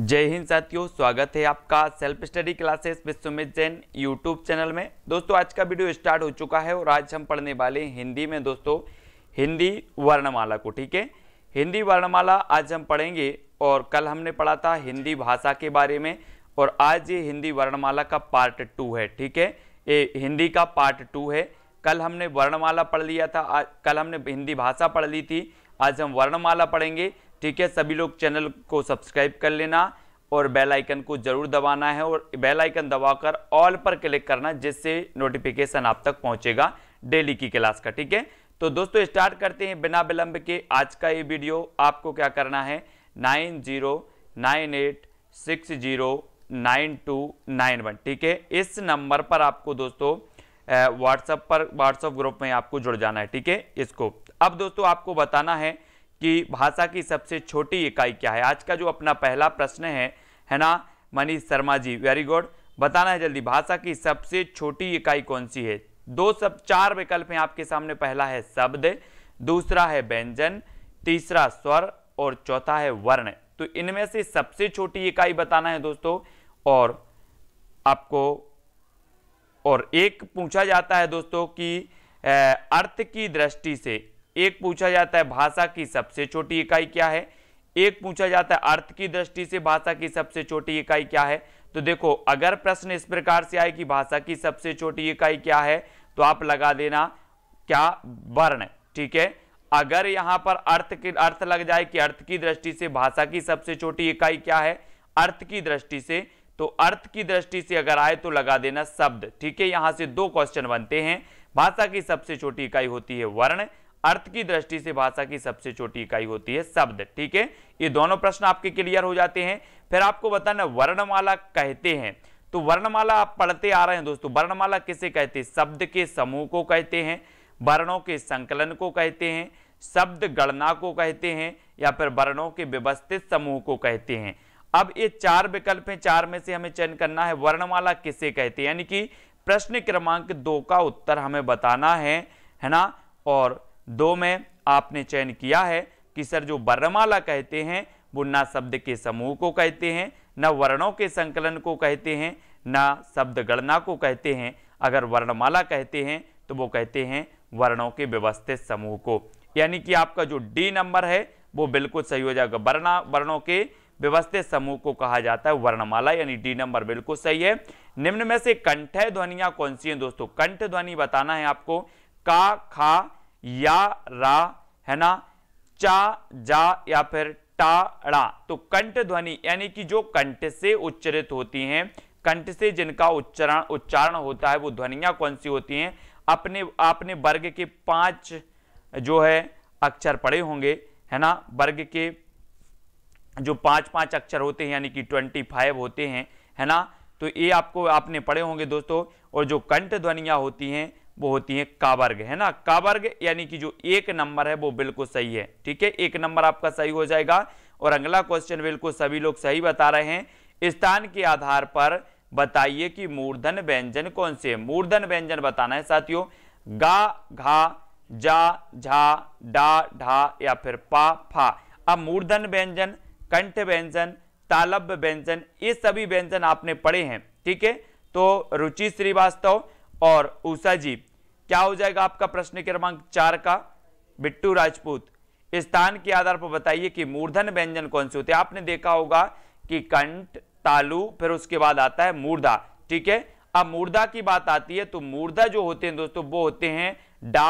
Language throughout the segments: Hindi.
जय हिंद साथियों स्वागत है आपका self study classes Vishwamit Jain YouTube channel में दोस्तों आज का वीडियो स्टार्ट हो चुका है और आज हम पढ़ने वाले हिंदी में दोस्तों हिंदी वर्णमाला को ठीक है हिंदी वर्णमाला आज हम पढ़ेंगे और कल हमने पढ़ा था हिंदी भाषा के बारे में और आज ये हिंदी वर्णमाला का पार्ट टू है ठीक है ये हिंदी का पार्ट टू है कल हमने वर्णमाला पढ़ लिया था आज कल हमने हिंदी भाषा पढ़ ली थी आज हम वर्णमाला पढ़ेंगे ठीक है सभी लोग चैनल को सब्सक्राइब कर लेना और बेल आइकन को जरूर दबाना है और बेल आइकन दबाकर ऑल पर क्लिक करना जिससे नोटिफिकेशन आप तक पहुंचेगा डेली की क्लास का ठीक है तो दोस्तों स्टार्ट करते हैं बिना विलंब के आज का ये वीडियो आपको क्या करना है nine zero nine eight six zero nine two nine one ठीक है इस नंबर पर आपको दोस्तों व्हाट्सएप पर व्हाट्सएप ग्रुप में आपको जुड़ जाना है ठीक है इसको अब दोस्तों आपको बताना है कि भाषा की सबसे छोटी इकाई क्या है आज का जो अपना पहला प्रश्न है है ना मनीष शर्मा जी वेरी गुड बताना है जल्दी भाषा की सबसे छोटी इकाई कौन सी है दो सब चार विकल्प हैं आपके सामने पहला है शब्द दूसरा है व्यंजन तीसरा स्वर और चौथा है वर्ण तो इनमें से सबसे छोटी इकाई बताना है दोस्तों और आपको और एक पूछा जाता है दोस्तों कि अर्थ की दृष्टि से एक पूछा जाता है भाषा की सबसे छोटी इकाई क्या है एक पूछा जाता है अर्थ की दृष्टि से भाषा की सबसे छोटी इकाई क्या है तो देखो अगर प्रश्न इस प्रकार से आए कि भाषा की सबसे छोटी इकाई क्या है तो आप लगा देना क्या वर्ण ठीक है अगर यहां पर अर्थ के अर्थ लग जाए कि अर्थ की दृष्टि से भाषा की सबसे छोटी इकाई क्या है अर्थ की दृष्टि से तो अर्थ की दृष्टि से अगर आए तो लगा देना शब्द ठीक है यहां से दो क्वेश्चन बनते हैं भाषा की सबसे छोटी इकाई होती है वर्ण अर्थ की दृष्टि से भाषा की सबसे छोटी इकाई होती है शब्द ठीक है ये दोनों प्रश्न आपके क्लियर हो जाते हैं फिर आपको बताना वर्णमाला कहते हैं तो वर्णमाला आप पढ़ते आ रहे हैं दोस्तों वर्णमाला किसे कहते हैं शब्द के समूह को कहते हैं वर्णों के संकलन को कहते हैं शब्द गणना को कहते हैं या फिर वर्णों के व्यवस्थित समूह को कहते हैं अब ये चार विकल्प हैं चार में से हमें चयन करना है वर्णमाला किसे कहते हैं यानी कि प्रश्न क्रमांक दो का उत्तर हमें बताना है है ना और दो में आपने चयन किया है कि सर जो वर्णमाला कहते हैं वो ना शब्द के समूह को कहते हैं न वर्णों के संकलन को कहते हैं न शब्द गणना को कहते हैं अगर वर्णमाला कहते हैं तो वो कहते हैं वर्णों के व्यवस्थित समूह को यानी कि आपका जो डी नंबर है वो बिल्कुल सही हो जाएगा वर्णा वर्णों के व्यवस्थित समूह को कहा जाता है वर्णमाला यानी डी नंबर बिल्कुल सही है निम्न में से कंठ ध्वनिया कौन सी है दोस्तों कंठ ध्वनि बताना है आपको का खा या रा है ना चा जा या फिर टा रा तो कंठ ध्वनि यानी कि जो कंठ से उच्चरित होती हैं कंठ से जिनका उच्चारण उच्चारण होता है वो ध्वनिया कौन सी होती हैं अपने आपने वर्ग के पांच जो है अक्षर पड़े होंगे है ना वर्ग के जो पांच पांच अक्षर होते हैं यानी कि ट्वेंटी फाइव होते हैं है ना तो ये आपको आपने पढ़े होंगे दोस्तों और जो कंठ ध्वनिया होती हैं वो होती है काबर्ग है ना काबर्ग यानी कि जो एक नंबर है वो बिल्कुल सही है ठीक है एक नंबर आपका सही हो जाएगा और अगला क्वेश्चन बिल्कुल सभी लोग सही बता रहे हैं स्थान के आधार पर बताइए कि मूर्धन व्यंजन कौन से है मूर्धन व्यंजन बताना है साथियों गा घा जा झा डा ढा या फिर पा फा अब मूर्धन व्यंजन कंठ व्यंजन तालब व्यंजन ये सभी व्यंजन आपने पढ़े हैं ठीक है तो रुचि श्रीवास्तव और उषा जी क्या हो जाएगा आपका प्रश्न क्रमांक चार का बिट्टू राजपूत स्थान के आधार पर बताइए कि मूर्धन व्यंजन कौन से होते हैं आपने देखा होगा कि कंठ तालु फिर उसके बाद आता है मूर्धा ठीक है अब मूर्धा की बात आती है तो मूर्धा जो होते हैं दोस्तों वो होते हैं डा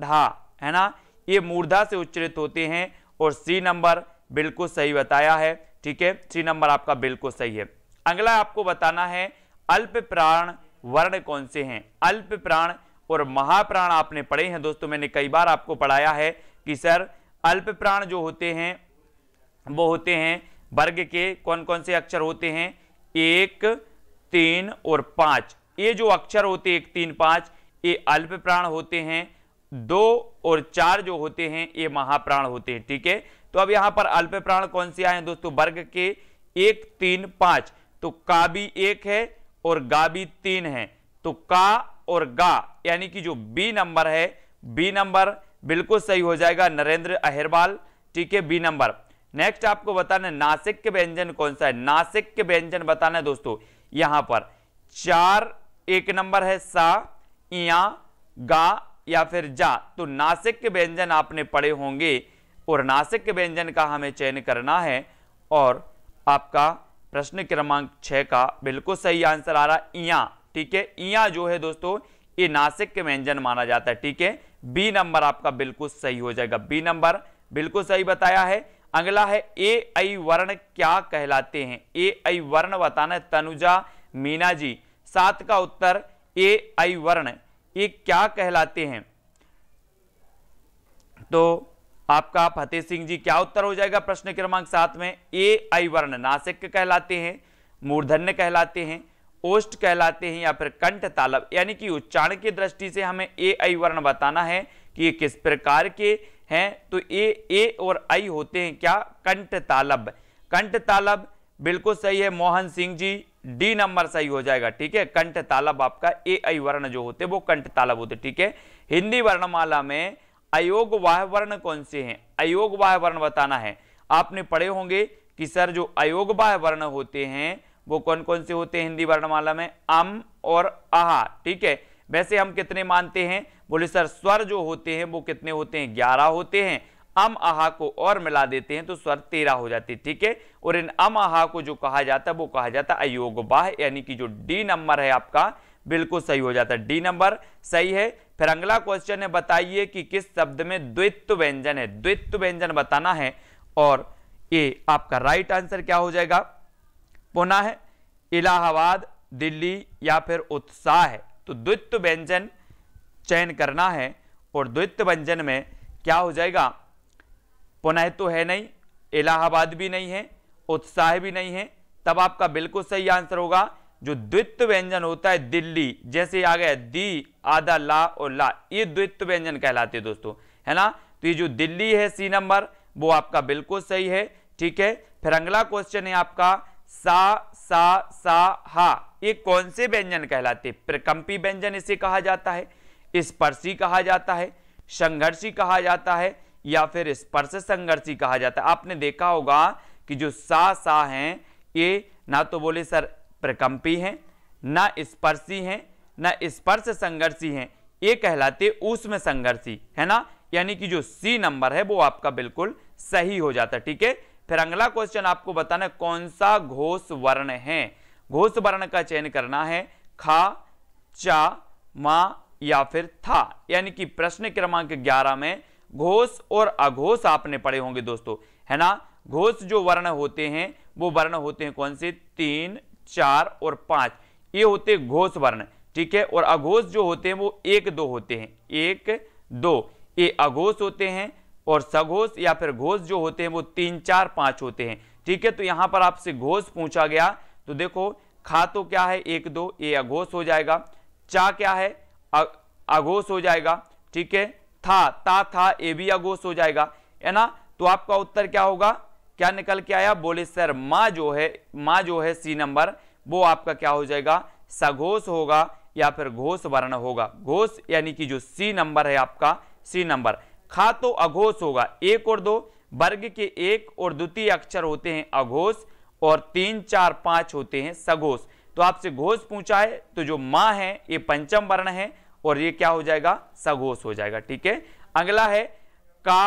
ढा है ना ये मूर्धा से उच्चरित होते हैं और सी नंबर बिल्कुल सही बताया है ठीक है सी नंबर आपका बिल्कुल सही है अगला आपको बताना है अल्प प्राण वर्ण कौन से हैं अल्प प्राण और महाप्राण आपने पढ़े हैं दोस्तों मैंने कई बार आपको पढ़ाया है कि सर अल्प प्राण जो होते हैं वो होते हैं वर्ग के कौन कौन से अक्षर होते हैं एक तीन और पाँच ये जो अक्षर होते हैं एक तीन पाँच ये अल्प प्राण होते हैं दो और चार जो होते हैं ये महाप्राण होते हैं ठीक है तो अब यहाँ पर अल्प प्राण कौन से आए दोस्तों वर्ग के एक तीन पाँच तो काबी एक है और गाबी तीन है तो का और गा यानी कि जो बी नंबर है बी नंबर बिल्कुल सही हो जाएगा नरेंद्र अहिरवाल ठीक है बी नंबर नेक्स्ट आपको बताना नासिक के व्यंजन कौन सा है नासिक के व्यंजन बताना है दोस्तों यहां पर चार एक नंबर है सा या गा या फिर जा तो नासिक के व्यंजन आपने पढ़े होंगे और नासिक के व्यंजन का हमें चयन करना है और आपका प्रश्न क्रमांक छ का बिल्कुल सही आंसर आ रहा है या ठीक है इया जो है दोस्तों ये नासिक के व्यंजन माना जाता है ठीक है बी नंबर आपका बिल्कुल सही हो जाएगा बी नंबर बिल्कुल सही बताया है अगला है ए आई वर्ण क्या कहलाते हैं ए आई वर्ण बताना तनुजा मीना जी सात का उत्तर ए आई वर्ण ये क्या कहलाते हैं तो आपका फतेह सिंह जी क्या उत्तर हो जाएगा प्रश्न क्रमांक सात में ए आई वर्ण नासिक कहलाते हैं मूर्धन्य कहलाते हैं ओष्ट कहलाते हैं या फिर कंठ तालब यानी कि उच्चारण की दृष्टि से हमें ए आई वर्ण बताना है कि ये किस प्रकार के हैं तो ए ए और आई होते हैं क्या कंठ तालब कंठ तालब बिल्कुल सही है मोहन सिंह जी डी नंबर सही हो जाएगा ठीक है कंठ तालब आपका ए आई वर्ण जो होते हैं वो कंठ तालब होते ठीक है हिंदी वर्णमाला में अयोग वाह वर्ण कौन से हैं अयोग वाह वर्ण बताना है आपने पढ़े होंगे कि सर जो अयोग वाह वर्ण होते हैं वो कौन कौन से होते हैं हिंदी वर्णमाला में अम और आहा ठीक है वैसे हम कितने मानते हैं बोले सर स्वर जो होते हैं वो कितने होते हैं ग्यारह होते हैं अम आहा को और मिला देते हैं तो स्वर तेरह हो जाते है ठीक है और इन अम आहा को जो कहा जाता है वो कहा जाता है अयोग बाह यानी कि जो डी नंबर है आपका बिल्कुल सही हो जाता है डी नंबर सही है फिर अगला क्वेश्चन है बताइए कि किस शब्द में द्वित्व व्यंजन है द्वित्व व्यंजन बताना है और ये आपका राइट आंसर क्या हो जाएगा पुनः है, इलाहाबाद दिल्ली या फिर उत्साह है तो द्वित्व व्यंजन चयन करना है और द्वित्व व्यंजन में क्या हो जाएगा पुनः तो है नहीं इलाहाबाद भी नहीं है उत्साह भी नहीं है तब आपका बिल्कुल सही आंसर होगा जो द्वित्व व्यंजन होता है दिल्ली जैसे आ गया दी आधा ला और ला ये द्वित्व व्यंजन कहलाते हैं दोस्तों है ना तो ये जो दिल्ली है सी नंबर वो आपका बिल्कुल सही है ठीक है फिर अगला क्वेश्चन है आपका सा सा सा हा ये कौन से व्यंजन कहलाते प्रकंपी व्यंजन इसे कहा जाता है स्पर्शी कहा जाता है संघर्षी कहा जाता है या फिर स्पर्श संघर्षी कहा जाता है आपने देखा होगा कि जो सा सा हैं ये ना तो बोले सर प्रकंपी हैं ना स्पर्शी हैं ना स्पर्श संघर्षी हैं ये कहलाते उष्म संघर्षी है ना यानी कि जो सी नंबर है वो आपका बिल्कुल सही हो जाता है ठीक है फिर अगला क्वेश्चन आपको बताना है कौन सा घोष वर्ण है घोष वर्ण का चयन करना है खा चा मा या फिर था यानी कि प्रश्न क्रमांक 11 में घोष और अघोष आपने पढ़े होंगे दोस्तों है ना घोष जो वर्ण होते हैं वो वर्ण होते हैं कौन से तीन चार और पांच ये होते घोष वर्ण ठीक है और अघोष जो होते हैं वो एक दो होते हैं एक दो ये अघोष होते हैं और सघोष या फिर घोष जो होते हैं वो तीन चार पांच होते हैं ठीक है तो यहां पर आपसे घोष पूछा गया तो देखो खा तो क्या है एक दो ये अघोष हो जाएगा चा क्या है अघोष हो जाएगा ठीक है था ता था ये भी अघोष हो जाएगा है ना तो आपका उत्तर क्या होगा क्या निकल के आया बोले सर माँ जो है माँ जो है सी नंबर वो आपका क्या हो जाएगा सघोष होगा या फिर घोष वर्ण होगा घोष यानी कि जो सी नंबर है आपका सी नंबर खा तो अघोष होगा एक और दो वर्ग के एक और द्वितीय अक्षर होते हैं अघोष और तीन चार पांच होते हैं सघोष तो आपसे घोष पूछा है तो जो माँ है ये पंचम वर्ण है और ये क्या हो जाएगा सघोष हो जाएगा ठीक है अगला है का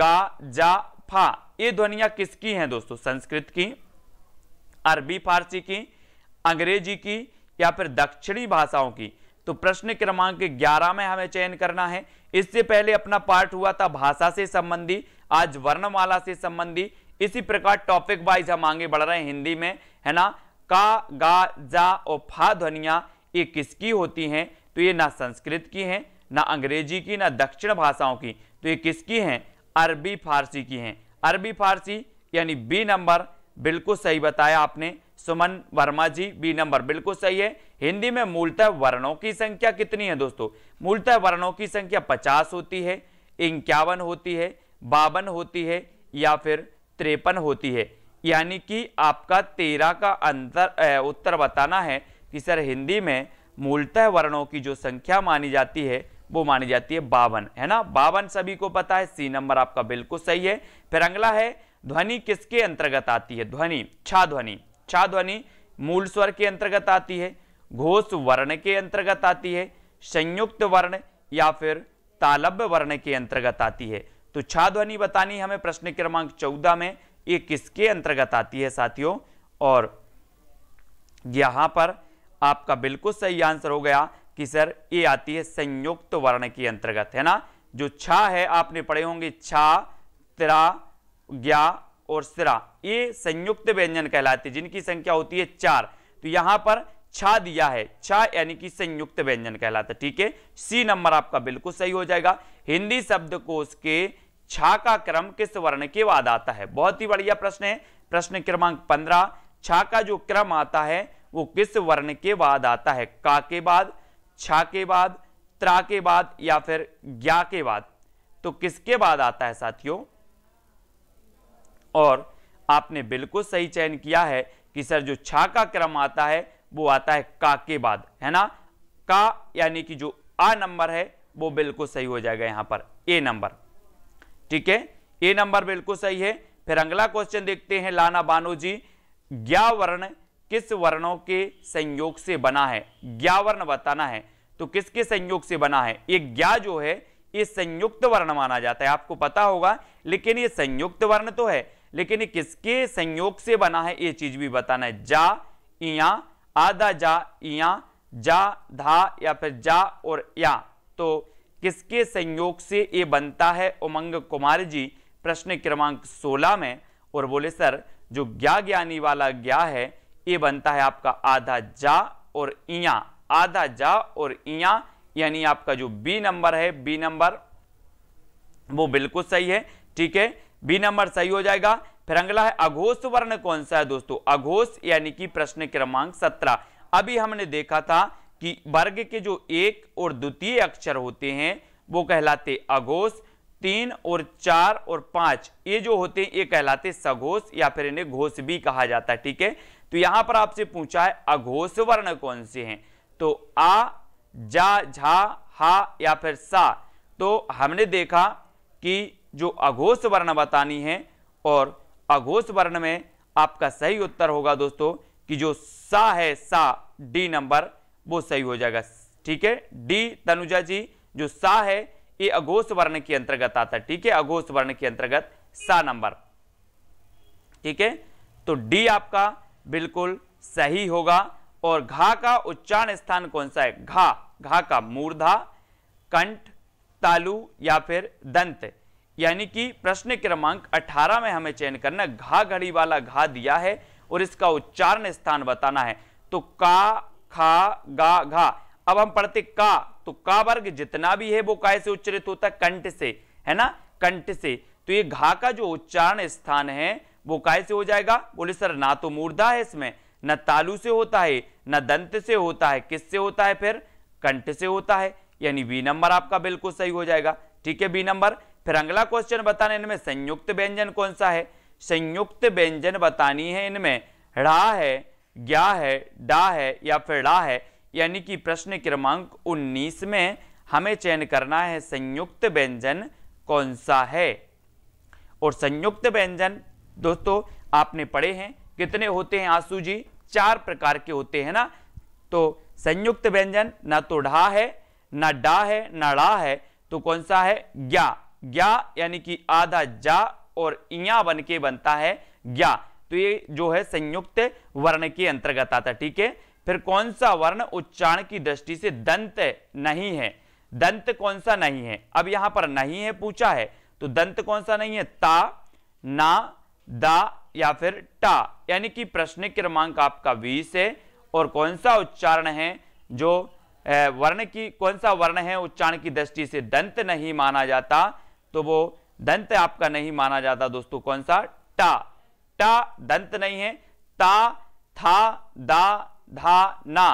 गा जा फा ये ध्वनिया किसकी हैं दोस्तों संस्कृत की अरबी फारसी की अंग्रेजी की या फिर दक्षिणी भाषाओं की तो प्रश्न क्रमांक 11 में हमें चयन करना है इससे पहले अपना पार्ट हुआ था भाषा से संबंधी आज वर्णमाला से संबंधी इसी प्रकार टॉपिक वाइज हम आगे बढ़ रहे हैं हिंदी में है ना का गा जा और फा ध्वनिया ये किसकी होती हैं तो ये ना संस्कृत की हैं ना अंग्रेजी की ना दक्षिण भाषाओं की तो ये किसकी हैं अरबी फारसी की हैं अरबी फारसी यानी बी नंबर बिल्कुल सही बताया आपने सुमन वर्मा जी बी नंबर बिल्कुल सही है हिंदी में मूलतः वर्णों की संख्या कितनी है दोस्तों मूलतः वर्णों की संख्या पचास होती है इक्यावन होती है बावन होती है या फिर त्रेपन होती है यानी कि आपका तेरह का अंतर उत्तर बताना है कि सर हिंदी में मूलतः वर्णों की जो संख्या मानी जाती है वो मानी जाती है बावन है ना बावन सभी को पता है सी नंबर आपका बिल्कुल सही है फिर अगला है ध्वनि किसके अंतर्गत आती है ध्वनि छा ध्वनि अच्छा ध्वनि मूल स्वर के अंतर्गत आती है घोष वर्ण के अंतर्गत आती है संयुक्त वर्ण या फिर तालब्य वर्ण के अंतर्गत आती है तो छा ध्वनि बतानी हमें प्रश्न क्रमांक चौदह में ये किसके अंतर्गत आती है साथियों और यहां पर आपका बिल्कुल सही आंसर हो गया कि सर ये आती है संयुक्त वर्ण के अंतर्गत है ना जो छा है आपने पढ़े होंगे छा त्रा ग्या और सिरा ये संयुक्त व्यंजन कहलाते हैं जिनकी संख्या होती है चार तो यहां पर छा दिया है छा यानी कि संयुक्त व्यंजन कहलाता है ठीक है सी नंबर आपका बिल्कुल सही हो जाएगा हिंदी शब्द कोश के छा का क्रम किस वर्ण के बाद आता है बहुत ही बढ़िया प्रश्न है प्रश्न क्रमांक पंद्रह छा का जो क्रम आता है वो किस वर्ण के बाद आता है का के बाद छा के बाद त्रा के बाद या फिर ज्ञा के बाद तो किसके बाद आता है साथियों और आपने बिल्कुल सही चयन किया है कि सर जो छा का क्रम आता है वो आता है का के बाद है ना का यानी कि जो आ नंबर है वो बिल्कुल सही हो जाएगा यहां पर ए नंबर ठीक है ए नंबर बिल्कुल सही है फिर अगला क्वेश्चन देखते हैं लाना बानो जी ज्ञा वर्ण किस वर्णों के संयोग से बना है ज्ञा वर्ण बताना है तो किसके संयोग से बना है ये ज्ञा जो है ये संयुक्त वर्ण माना जाता है आपको पता होगा लेकिन ये संयुक्त वर्ण तो है लेकिन किसके संयोग से बना है ये चीज भी बताना है जा इया आधा जा इया जा धा या फिर जा और या तो किसके संयोग से ये बनता है उमंग कुमार जी प्रश्न क्रमांक 16 में और बोले सर जो ज्ञा ज्ञानी वाला ज्ञा है ये बनता है आपका आधा जा और इया आधा जा और इया यानी आपका जो बी नंबर है बी नंबर वो बिल्कुल सही है ठीक है बी नंबर सही हो जाएगा फिर अगला है अघोष वर्ण कौन सा है दोस्तों अघोष यानी कि प्रश्न क्रमांक सत्रह अभी हमने देखा था कि वर्ग के जो एक और द्वितीय अक्षर होते हैं वो कहलाते अघोष तीन और चार और पांच ये जो होते हैं ये कहलाते सघोष या फिर इन्हें घोष भी कहा जाता है ठीक है तो यहां पर आपसे पूछा है अघोष वर्ण कौन से हैं तो आ जा झा हा या फिर सा तो हमने देखा कि जो अघोष वर्ण बतानी है और अघोष वर्ण में आपका सही उत्तर होगा दोस्तों कि जो सा है सा डी नंबर वो सही हो जाएगा ठीक है डी तनुजा जी जो सा है ये अघोष वर्ण के अंतर्गत आता है ठीक है अघोष वर्ण के अंतर्गत सा नंबर ठीक है तो डी आपका बिल्कुल सही होगा और घा का उच्चारण स्थान कौन सा है घा घा का मूर्धा कंठ तालु या फिर दंत यानी कि प्रश्न क्रमांक 18 में हमें चयन करना घा घड़ी वाला घा दिया है और इसका उच्चारण स्थान बताना है तो का खा गा घा अब हम पढ़ते का तो का वर्ग जितना भी है वो काय से उच्चरित होता है कंठ से है ना कंठ से तो ये घा का जो उच्चारण स्थान है वो काय से हो जाएगा बोले सर ना तो मूर्धा है इसमें न तालु से होता है न दंत से होता है किससे होता है फिर कंठ से होता है यानी बी नंबर आपका बिल्कुल सही हो जाएगा ठीक है बी नंबर फिर अगला क्वेश्चन बताना इनमें संयुक्त व्यंजन कौन सा है संयुक्त व्यंजन बतानी है इनमें ढा है ग्या है डा है या फिर ढा है यानी कि प्रश्न क्रमांक 19 में हमें चयन करना है संयुक्त व्यंजन कौन सा है और संयुक्त व्यंजन दोस्तों आपने पढ़े हैं कितने होते हैं आंसू जी चार प्रकार के होते हैं ना तो संयुक्त व्यंजन ना तो ढा है ना डा है ना रा है तो कौन सा है ग्या ग्या यानी कि आधा जा और इया बन के बनता है ग्या तो ये जो है संयुक्त वर्ण के अंतर्गत आता ठीक है फिर कौन सा वर्ण उच्चारण की दृष्टि से दंत नहीं है दंत कौन सा नहीं है अब यहां पर नहीं है पूछा है तो दंत कौन सा नहीं है ता ना दा या फिर टा यानी कि प्रश्न क्रमांक आपका बीस है और कौन सा उच्चारण है जो वर्ण की कौन सा वर्ण है उच्चारण की दृष्टि से दंत नहीं माना जाता तो वो दंत आपका नहीं माना जाता दोस्तों कौन सा टा टा दंत नहीं है ता था दा धा ना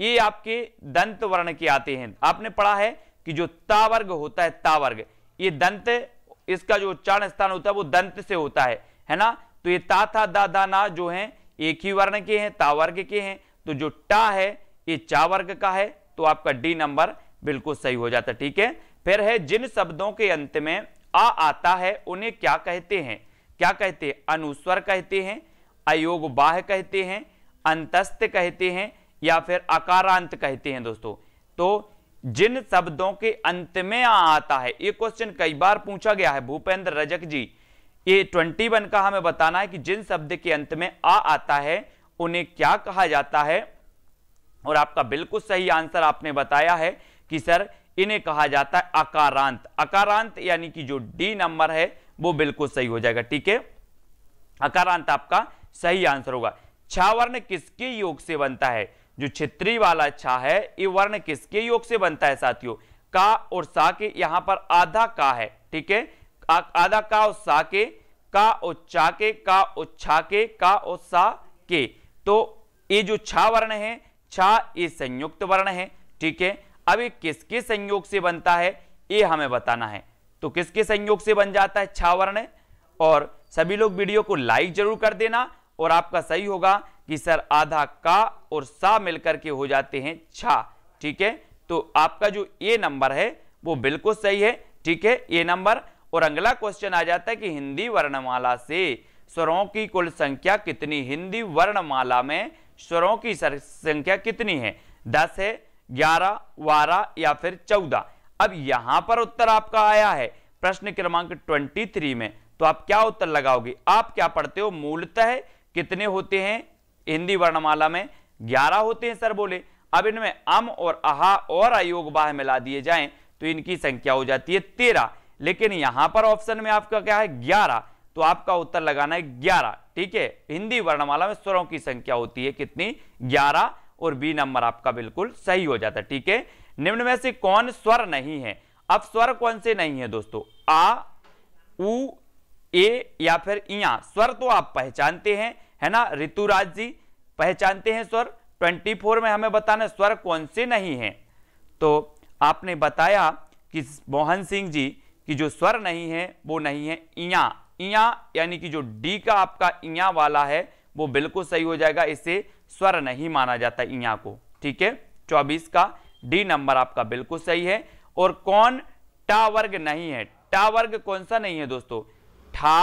ये आपके दंत वर्ण के आते हैं आपने पढ़ा है कि जो ता वर्ग होता है ता वर्ग ये दंत इसका जो उच्चारण स्थान होता है वो दंत से होता है है ना तो ये ता था दा धा ना जो है एक ही वर्ण के हैं ता वर्ग के हैं तो जो टा है ये चा वर्ग का है तो आपका डी नंबर बिल्कुल सही हो जाता ठीक है फिर है जिन शब्दों के अंत में आ आता है उन्हें क्या कहते हैं क्या कहते हैं अनुस्वर कहते हैं अयोग बाह कहते हैं अंतस्त कहते हैं या फिर अकारांत कहते हैं दोस्तों तो जिन शब्दों के अंत में आ आता है ये क्वेश्चन कई बार पूछा गया है भूपेंद्र रजक जी ये 21 का हमें बताना है कि जिन शब्द के अंत में आ आता है उन्हें क्या कहा जाता है और आपका बिल्कुल सही आंसर आपने बताया है कि सर इन्हें कहा जाता है अकारांत अकारांत यानी कि जो डी नंबर है वो बिल्कुल सही हो जाएगा ठीक है अकारांत आपका सही आंसर होगा छा वर्ण किसके योग से बनता है जो छित्री वाला छा है ये वर्ण किसके योग से बनता है साथियों का और सा के यहां पर आधा का है ठीक है आधा का और सा के का और चा के का और छा के का और सा के तो ये जो छा वर्ण है छा ये संयुक्त वर्ण है ठीक है अब ये किसके संयोग से बनता है ये हमें बताना है तो किसके संयोग से बन जाता है छावर्ण और सभी लोग वीडियो को लाइक जरूर कर देना और आपका सही होगा कि सर आधा का और सा मिलकर के हो जाते हैं छा ठीक है तो आपका जो ये नंबर है वो बिल्कुल सही है ठीक है ये नंबर और अगला क्वेश्चन आ जाता है कि हिंदी वर्णमाला से स्वरों की कुल संख्या कितनी हिंदी वर्णमाला में स्वरों की संख्या कितनी है दस है ग्यारह बारह या फिर चौदह अब यहां पर उत्तर आपका आया है प्रश्न क्रमांक ट्वेंटी थ्री में तो आप क्या उत्तर लगाओगे आप क्या पढ़ते हो मूलतः कितने होते हैं हिंदी वर्णमाला में ग्यारह होते हैं सर बोले अब इनमें अम और अहा और अयोग बाह मिला दिए जाए तो इनकी संख्या हो जाती है तेरह लेकिन यहां पर ऑप्शन में आपका क्या है ग्यारह तो आपका उत्तर लगाना है ग्यारह ठीक है हिंदी वर्णमाला में स्वरों की संख्या होती है कितनी ग्यारह और बी नंबर आपका बिल्कुल सही हो जाता है ठीक है निम्न में से कौन स्वर नहीं है अब स्वर कौन से नहीं है दोस्तों आ उ ए या फिर इया स्वर तो आप पहचानते हैं है ना ऋतुराज जी पहचानते हैं स्वर 24 में हमें बताना स्वर कौन से नहीं है तो आपने बताया कि मोहन सिंह जी की जो स्वर नहीं है वो नहीं है इया इया यानी कि जो डी का आपका इया वाला है वो बिल्कुल सही हो जाएगा इससे स्वर नहीं माना जाता इया को ठीक है चौबीस का डी नंबर आपका बिल्कुल सही है और कौन टा वर्ग नहीं है टा वर्ग कौन सा नहीं है दोस्तों ठा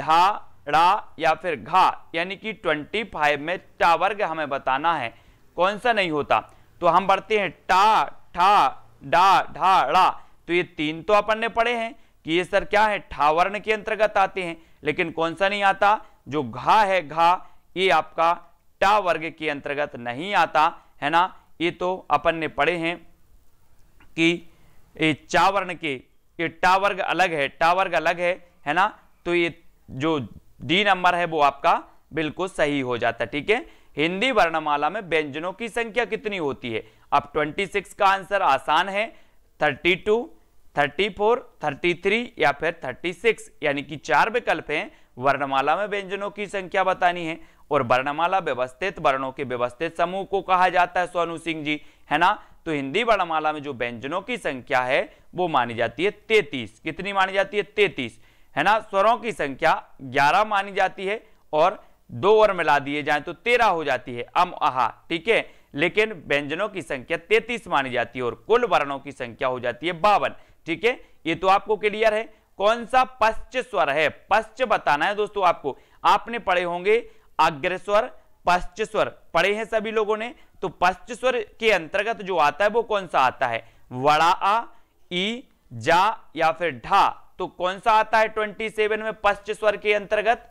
ढा ड़ा या फिर घा यानी कि 25 में टा वर्ग हमें बताना है कौन सा नहीं होता तो हम बढ़ते हैं टा ठा डा ढा ड़ा तो ये तीन तो अपन ने पढ़े हैं कि ये सर क्या है ठा वर्ण के अंतर्गत आते हैं लेकिन कौन सा नहीं आता जो घा है घा ये आपका टा वर्ग के अंतर्गत नहीं आता है ना ये तो अपन ने पढ़े हैं कि ये चावर्ण के ये टा वर्ग अलग है टा वर्ग अलग है है ना तो ये जो डी नंबर है वो आपका बिल्कुल सही हो जाता है ठीक है हिंदी वर्णमाला में व्यंजनों की संख्या कितनी होती है अब 26 का आंसर आसान है 32, 34, 33 या फिर 36 यानी कि चार विकल्प हैं वर्णमाला में व्यंजनों की संख्या बतानी है और वर्णमाला व्यवस्थित वर्णों के व्यवस्थित समूह को कहा जाता है सोनू सिंह जी है ना तो हिंदी वर्णमाला में जो व्यंजनों की संख्या है वो मानी जाती है तैतीस कितनी मानी जाती है तैतीस है ना स्वरों की संख्या ग्यारह मानी जाती है और दो और मिला दिए जाए तो तेरह हो जाती है अम आहा ठीक है लेकिन व्यंजनों की संख्या तैतीस मानी जाती है और कुल वर्णों की संख्या हो जाती है बावन ठीक है ये तो आपको क्लियर है कौन सा पश्च स्वर है पश्च बताना है दोस्तों आपको आपने पढ़े होंगे अग्रस्वर पश्च स्वर पढ़े हैं सभी लोगों ने तो पश्च स्वर के अंतर्गत जो आता है वो कौन सा आता है वड़ा आ ई जा या फिर ढा तो कौन सा आता है 27 में पश्च के अंतर्गत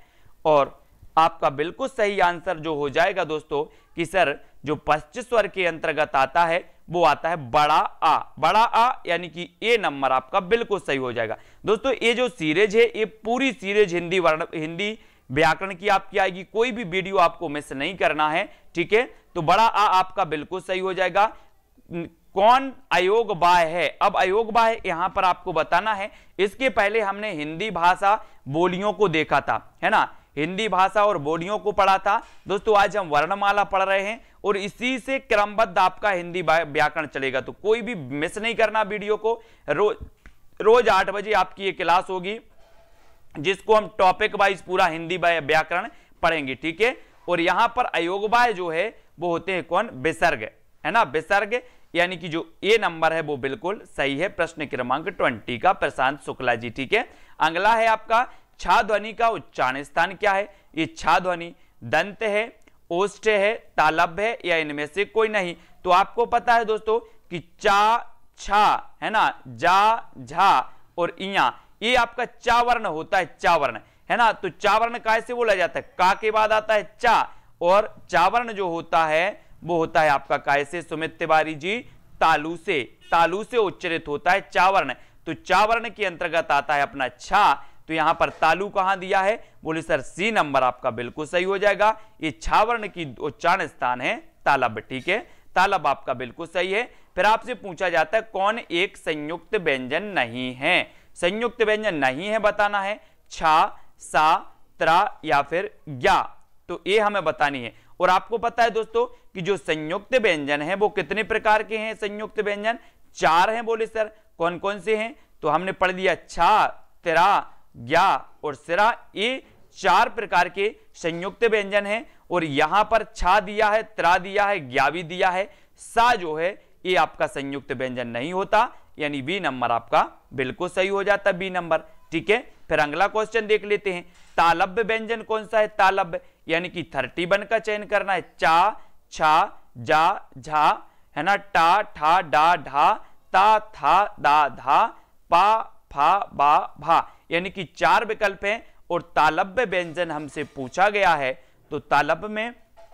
और आपका बिल्कुल सही आंसर जो हो जाएगा दोस्तों कि सर जो पश्च स्वर के अंतर्गत आता है वो आता है बड़ा आ बड़ा आ यानी कि ए नंबर आपका बिल्कुल सही हो जाएगा दोस्तों ये जो सीरीज है ये पूरी सीरीज हिंदी वर्ण हिंदी व्याकरण की आपकी आएगी कोई भी वीडियो आपको मिस नहीं करना है ठीक है तो बड़ा आ आपका बिल्कुल सही हो जाएगा कौन अयोग बाह है अब अयोग बाह यहां पर आपको बताना है इसके पहले हमने हिंदी भाषा बोलियों को देखा था है ना हिंदी भाषा और बोलियों को पढ़ा था दोस्तों आज हम वर्णमाला पढ़ रहे हैं और इसी से क्रमबद्ध आपका हिंदी व्याकरण चलेगा तो कोई भी मिस नहीं करना वीडियो को रोज रोज आठ बजे आपकी ये क्लास होगी जिसको हम टॉपिक वाइज पूरा हिंदी व्याकरण पढ़ेंगे ठीक है और यहाँ पर अयोग बाय जो है वो होते हैं कौन विसर्ग है ना विसर्ग यानी कि जो ए नंबर है वो बिल्कुल सही है प्रश्न क्रमांक ट्वेंटी का प्रशांत शुक्ला जी ठीक है अगला है आपका छा ध्वनि का उच्चारण स्थान क्या है ये छा ध्वनि दंत है ओष्ठ है तालब है या इनमें से कोई नहीं तो आपको पता है दोस्तों कि चा छा है ना जा झा और इया ये आपका चावर्ण होता है चावर्ण है ना तो चावर्ण का से बोला जाता है का के बाद आता है चा और चावर्ण जो होता है वो होता है आपका काय से सुमित तिवारी जी तालू से तालू से उच्चरित होता है चावर्ण तो चावर्ण के अंतर्गत आता है अपना छा तो यहां पर तालू कहां दिया है बोले सर सी नंबर आपका बिल्कुल सही हो जाएगा ये छावर्ण की उच्चारण स्थान है तालब ठीक है तालब आपका बिल्कुल सही है फिर आपसे पूछा जाता है कौन एक संयुक्त व्यंजन नहीं है संयुक्त व्यंजन नहीं है बताना है छा सा त्रा या फिर ज्ञा तो ये हमें बतानी है और आपको पता है दोस्तों कि जो संयुक्त व्यंजन है वो कितने प्रकार के हैं संयुक्त व्यंजन चार हैं बोले सर कौन कौन से हैं तो हमने पढ़ लिया छा त्रा ज्ञा और सिरा ये चार प्रकार के संयुक्त व्यंजन हैं और यहां पर छा दिया है त्रा दिया है ज्ञा भी दिया है सा जो है ये आपका संयुक्त व्यंजन नहीं होता यानी बी नंबर आपका बिल्कुल सही हो जाता बी नंबर ठीक है फिर अगला क्वेश्चन देख लेते हैं तालब्य व्यंजन कौन सा है तालब्य यानी कि थर्टी वन का चयन करना है चा छा जा झा है ना टा ठा डा ढा ता था दा धा पा फा बा भा यानी कि चार विकल्प हैं और तालब्य व्यंजन हमसे पूछा गया है तो तालब में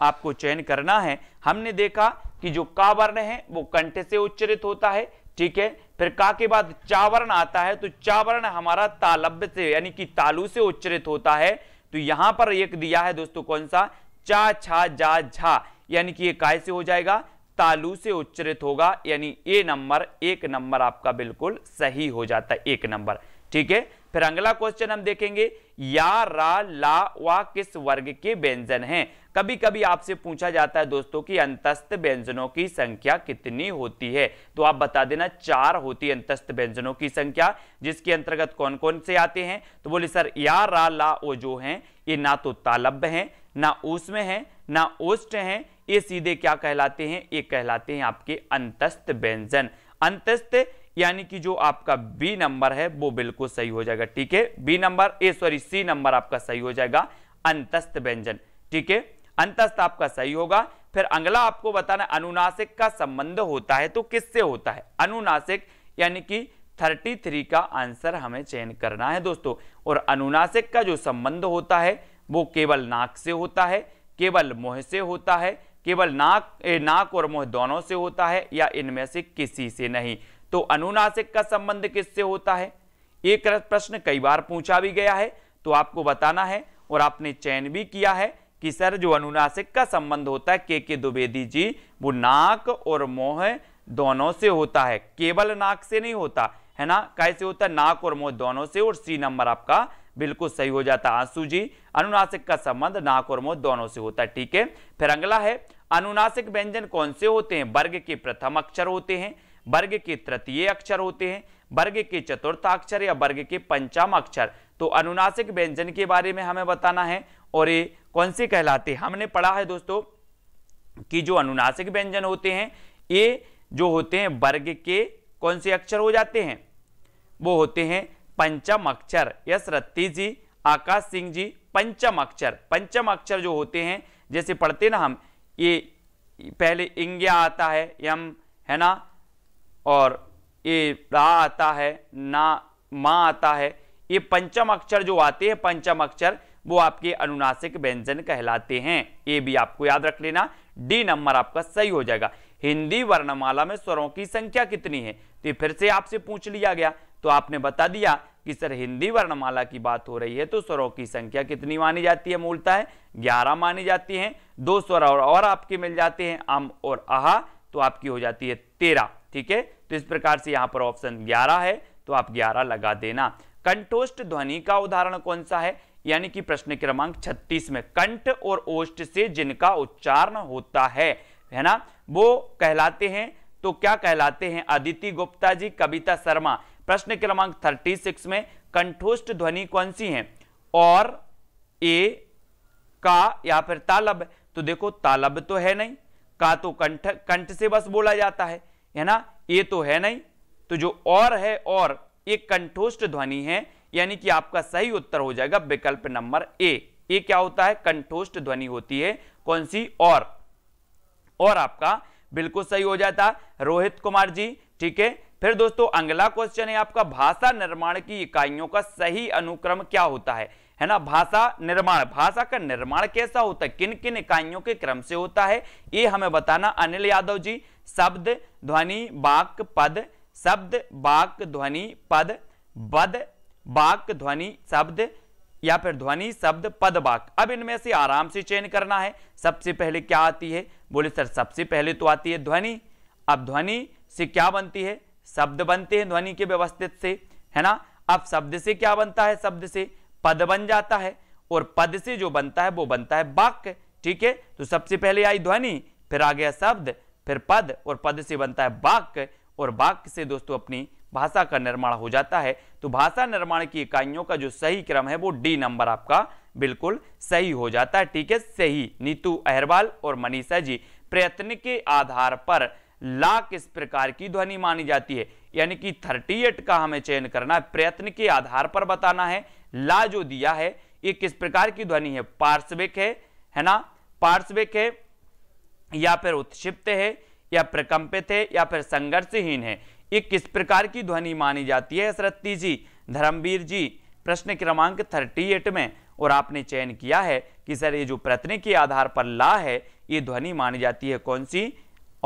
आपको चयन करना है हमने देखा कि जो का वर्ण है वो कंठ से उच्चरित होता है ठीक है फिर का के बाद चावरण आता है तो चावरण हमारा तालब्य से यानी कि तालु से उच्चरित होता है तो यहां पर एक दिया है दोस्तों कौन सा चा छा जा झा यानी कि ये काय से हो जाएगा तालु से उच्चरित होगा यानी ए नंबर एक नंबर आपका बिल्कुल सही हो जाता है एक नंबर ठीक है फिर अगला क्वेश्चन हम देखेंगे या रा ला वा किस वर्ग के व्यंजन हैं कभी कभी आपसे पूछा जाता है दोस्तों कि अंतस्थ व्यंजनों की संख्या कितनी होती है तो आप बता देना चार होती है अंतस्थ व्यंजनों की संख्या जिसके अंतर्गत कौन कौन से आते हैं तो बोले सर या रा ला ओ जो हैं ये ना तो तालब्य हैं ना उसमें है हैं ना ओष्ट हैं ये सीधे क्या कहलाते हैं ये कहलाते हैं आपके अंतस्थ व्यंजन अंतस्थ यानी कि जो आपका बी नंबर है वो बिल्कुल सही हो जाएगा ठीक है B number A sorry C number आपका सही हो जाएगा अंतस्थ व्यंजन ठीक है अंतस्थ आपका सही होगा फिर अगला आपको बताना अनुनासिक का संबंध होता है तो किससे होता है अनुनासिक यानी कि थर्टी थ्री का आंसर हमें चयन करना है दोस्तों और अनुनासिक का जो संबंध होता है वो केवल नाक से होता है केवल मोह से होता है केवल नाक ए, नाक और मोह दोनों से होता है या इनमें से किसी से नहीं तो अनुनासिक का संबंध किससे होता है एक प्रश्न कई बार पूछा भी गया है तो आपको बताना है और आपने चयन भी किया है कि सर जो अनुनासिक का संबंध होता है के के द्विवेदी जी वो नाक और मोह दोनों से होता है केवल नाक से नहीं होता है ना कैसे होता है नाक और मोह दोनों से और सी नंबर आपका बिल्कुल सही हो जाता है आंसू जी अनुनासिक का संबंध नाक और मोह दोनों से होता है ठीक है फिर अगला है अनुनासिक व्यंजन कौन से होते हैं वर्ग के प्रथम अक्षर होते हैं वर्ग के तृतीय अक्षर होते हैं वर्ग के चतुर्थ अक्षर या वर्ग के पंचम अक्षर तो अनुनासिक व्यंजन के बारे में हमें बताना है और ये कौन से कहलाते हैं हमने पढ़ा है दोस्तों कि जो अनुनासिक व्यंजन होते हैं ये जो होते हैं वर्ग के कौन से अक्षर हो जाते हैं वो होते हैं पंचम अक्षर यश रत्ती जी आकाश सिंह जी पंचम अक्षर पंचम अक्षर जो होते हैं जैसे पढ़ते ना हम ये पहले इंग्या आता है यम है ना और ये रा आता है ना माँ आता है ये पंचम अक्षर जो आते हैं पंचम अक्षर वो आपके अनुनासिक व्यंजन कहलाते हैं ये भी आपको याद रख लेना डी नंबर आपका सही हो जाएगा हिंदी वर्णमाला में स्वरों की संख्या कितनी है तो ये फिर से आपसे पूछ लिया गया तो आपने बता दिया कि सर हिंदी वर्णमाला की बात हो रही है तो स्वरों की संख्या कितनी मानी जाती है मूलता है ग्यारह मानी जाती है दो स्वर और, और आपके मिल जाते हैं अम और आहा तो आपकी हो जाती है तेरह ठीक है तो इस प्रकार से यहाँ पर ऑप्शन ग्यारह है तो आप ग्यारह लगा देना कंटोस्ट ध्वनि का उदाहरण कौन सा है यानी कि प्रश्न क्रमांक 36 में कंठ और ओष्ट से जिनका उच्चारण होता है है ना वो कहलाते हैं तो क्या कहलाते हैं अदिति गुप्ता जी कविता शर्मा प्रश्न क्रमांक सिक्स में कंठोष्ट ध्वनि कौन सी है और ए का या फिर तालब तो देखो तालब तो है नहीं का तो कंठ कंठ से बस बोला जाता है है ना ये तो है नहीं तो जो और है और ये कंठोष्ठ ध्वनि है यानी कि आपका सही उत्तर हो जाएगा विकल्प नंबर ए ये क्या होता है कंठोष्ठ ध्वनि होती है कौन सी और और आपका बिल्कुल सही हो जाता रोहित कुमार जी ठीक है फिर दोस्तों अगला क्वेश्चन है आपका भाषा निर्माण की इकाइयों का सही अनुक्रम क्या होता है है ना भाषा निर्माण भाषा का निर्माण कैसा होता है किन किन इकाइयों के क्रम से होता है ये हमें बताना अनिल यादव जी शब्द ध्वनि वाक पद शब्द वाक ध्वनि पद बद वाक ध्वनि शब्द या फिर ध्वनि शब्द पद वाक अब इनमें से आराम से चयन करना है सबसे पहले क्या आती है बोले सर सबसे पहले तो आती है ध्वनि अब ध्वनि से क्या बनती है शब्द बनते हैं ध्वनि के व्यवस्थित से है ना अब शब्द से क्या बनता है शब्द से पद बन जाता है और पद से जो बनता है वो बनता है वाक्य ठीक है तो सबसे पहले आई ध्वनि फिर आ गया शब्द फिर पद और पद से बनता है वाक्य और वाक्य से दोस्तों अपनी भाषा का निर्माण हो जाता है तो भाषा निर्माण की इकाइयों का जो सही क्रम है वो डी नंबर आपका बिल्कुल सही हो जाता है ठीक है सही नीतू अहरवाल और मनीषा जी प्रयत्न के आधार पर ला किस प्रकार की ध्वनि मानी जाती है यानी कि थर्टी एट का हमें चयन करना है प्रयत्न के आधार पर बताना है ला जो दिया है ये किस प्रकार की ध्वनि है पार्श्विक है है ना पार्श्विक है या फिर उत्षिप्त है या प्रकंपित है या फिर संघर्षहीन है ये किस प्रकार की ध्वनि मानी जाती है सरत्ती जी धर्मवीर जी प्रश्न क्रमांक 38 में और आपने चयन किया है कि सर ये जो प्रतने के आधार पर ला है ये ध्वनि मानी जाती है कौन सी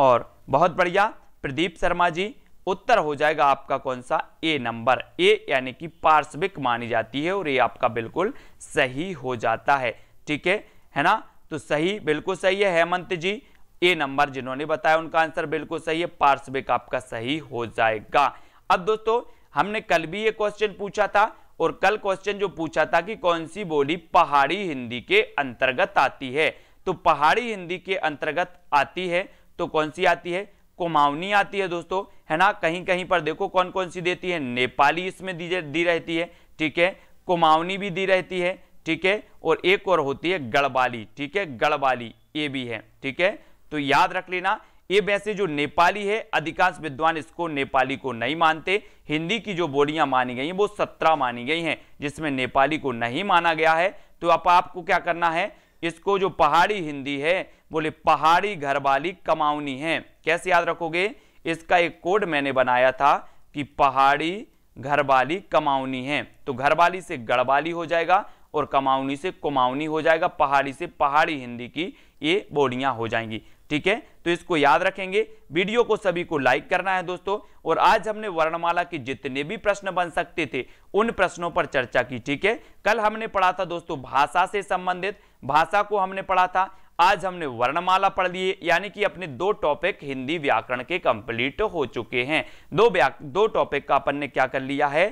और बहुत बढ़िया प्रदीप शर्मा जी उत्तर हो जाएगा आपका कौन सा ए नंबर ए यानी कि पार्श्विक मानी जाती है और ये आपका बिल्कुल सही हो जाता है ठीक है है ना तो सही बिल्कुल सही है हेमंत जी ए नंबर जिन्होंने बताया उनका आंसर बिल्कुल सही है पार्श्विक आपका सही हो जाएगा अब दोस्तों हमने कल भी ये क्वेश्चन पूछा था और कल क्वेश्चन जो पूछा था कि कौन सी बोली पहाड़ी हिंदी के अंतर्गत आती है तो पहाड़ी हिंदी के अंतर्गत आती है तो कौन सी आती है कुमाऊनी आती है दोस्तों है ना कहीं कहीं पर देखो कौन कौन सी देती है नेपाली इसमें दी, दी रहती है ठीक है कुमाऊनी भी दी रहती है ठीक है और एक और होती है गढ़वाली ठीक है गढ़वाली ये भी है ठीक है तो याद रख लेना ये वैसे जो नेपाली है अधिकांश विद्वान इसको नेपाली को नहीं मानते हिंदी की जो बोलियां मानी गई हैं वो सत्रह मानी गई हैं जिसमें नेपाली को नहीं माना गया है तो आप आपको क्या करना है इसको जो पहाड़ी हिंदी है बोले पहाड़ी घरवाली कमाऊनी है कैसे याद रखोगे इसका एक कोड मैंने बनाया था कि पहाड़ी घरवाली कमाऊनी है तो घरवाली से गढ़वाली हो जाएगा और कमाऊनी से कुमाऊनी हो जाएगा पहाड़ी से पहाड़ी हिंदी की ये बोलियां हो जाएंगी ठीक है तो इसको याद रखेंगे वीडियो को सभी को लाइक करना है दोस्तों और आज हमने वर्णमाला के जितने भी प्रश्न बन सकते थे उन प्रश्नों पर चर्चा की ठीक है कल हमने पढ़ा था दोस्तों भाषा से संबंधित भाषा को हमने पढ़ा था आज हमने वर्णमाला पढ़ लिए यानी कि अपने दो टॉपिक हिंदी व्याकरण के कंप्लीट हो चुके हैं दो दो टॉपिक का अपन ने क्या कर लिया है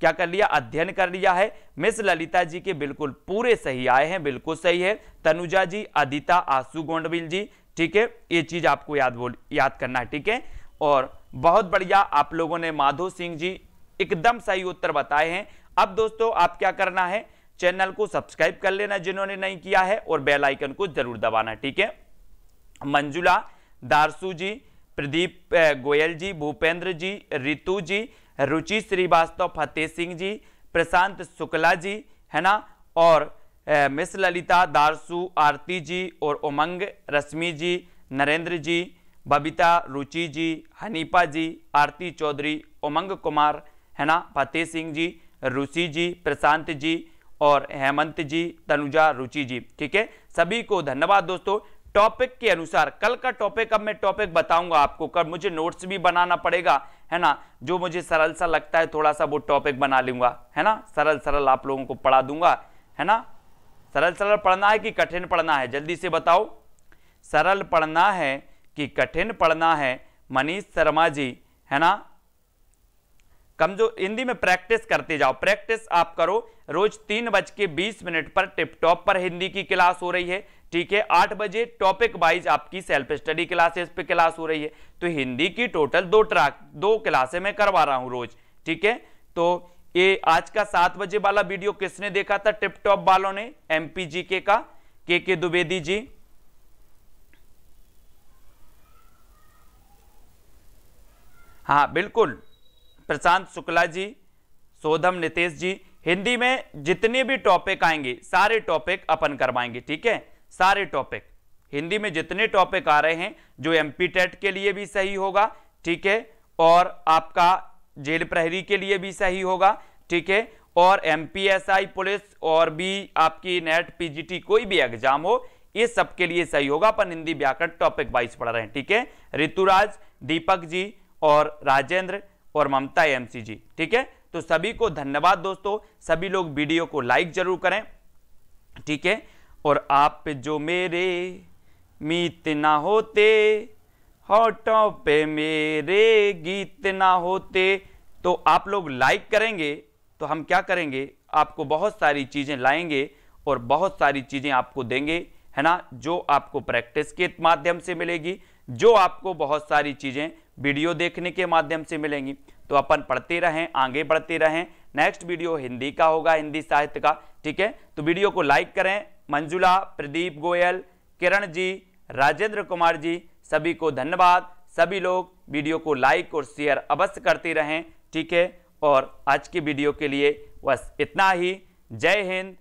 क्या कर लिया अध्ययन कर लिया है मिस ललिता जी के बिल्कुल पूरे सही आए हैं बिल्कुल सही है तनुजा जी अदिता आसू गोंडविल जी ठीक है ये चीज आपको याद बोल याद करना है ठीक है और बहुत बढ़िया आप लोगों ने माधो सिंह जी एकदम सही उत्तर बताए हैं अब दोस्तों आप क्या करना है चैनल को सब्सक्राइब कर लेना जिन्होंने नहीं किया है और बेल आइकन को जरूर दबाना ठीक है मंजुला दारसू जी प्रदीप गोयल जी भूपेंद्र जी रितु जी रुचि श्रीवास्तव फतेह सिंह जी प्रशांत शुक्ला जी है ना और मिस ललिता दारसू आरती जी और उमंग रश्मि जी नरेंद्र जी बबीता रुचि जी हनीपा जी आरती चौधरी उमंग कुमार है ना फतेह सिंह जी रुचि जी प्रशांत जी और हेमंत जी तनुजा रुचि जी ठीक है सभी को धन्यवाद दोस्तों टॉपिक के अनुसार कल का टॉपिक अब मैं टॉपिक बताऊंगा आपको कल मुझे नोट्स भी बनाना पड़ेगा है ना जो मुझे सरल सा लगता है थोड़ा सा वो टॉपिक बना लूंगा है ना सरल सरल आप लोगों को पढ़ा दूंगा है ना सरल सरल पढ़ना है कि कठिन पढ़ना है जल्दी से बताओ सरल पढ़ना है कि कठिन पढ़ना है मनीष शर्मा जी है ना कमजोर हिंदी में प्रैक्टिस करते जाओ प्रैक्टिस आप करो रोज तीन बज के बीस मिनट पर टिप टॉप पर हिंदी की क्लास हो रही है ठीक है आठ बजे टॉपिक वाइज आपकी सेल्फ स्टडी क्लासेस पे क्लास हो रही है तो हिंदी की टोटल दो ट्रैक दो क्लासे मैं करवा रहा हूँ रोज ठीक है तो ये आज का सात बजे वाला वीडियो किसने देखा था टिप टॉप वालों ने एमपी जीके का के के द्विवेदी जी हाँ बिल्कुल प्रशांत शुक्ला जी सोधम नितेश जी हिंदी में जितने भी टॉपिक आएंगे सारे टॉपिक अपन करवाएंगे ठीक है सारे टॉपिक हिंदी में जितने टॉपिक आ रहे हैं जो एमपी टेट के लिए भी सही होगा ठीक है और आपका जेल प्रहरी के लिए भी सही होगा ठीक है और एम पुलिस और भी आपकी नेट पीजीटी कोई भी एग्जाम हो ये सबके लिए सही होगा अपन हिंदी व्याकरण टॉपिक वाइज पढ़ रहे हैं ठीक है ऋतुराज दीपक जी और राजेंद्र और ममता एम जी ठीक है तो सभी को धन्यवाद दोस्तों सभी लोग वीडियो को लाइक जरूर करें ठीक है और आप जो मेरे मीत ना होते होठों पे मेरे गीत ना होते तो आप लोग लाइक करेंगे तो हम क्या करेंगे आपको बहुत सारी चीज़ें लाएंगे और बहुत सारी चीज़ें आपको देंगे है ना जो आपको प्रैक्टिस के माध्यम से मिलेगी जो आपको बहुत सारी चीज़ें वीडियो देखने के माध्यम से मिलेंगी तो अपन पढ़ते रहें आगे बढ़ते रहें नेक्स्ट वीडियो हिंदी का होगा हिंदी साहित्य का ठीक है तो वीडियो को लाइक करें मंजुला प्रदीप गोयल किरण जी राजेंद्र कुमार जी सभी को धन्यवाद सभी लोग वीडियो को लाइक और शेयर अवश्य करते रहें ठीक है और आज की वीडियो के लिए बस इतना ही जय हिंद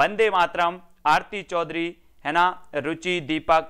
वंदे मातरम आरती चौधरी है ना रुचि दीपक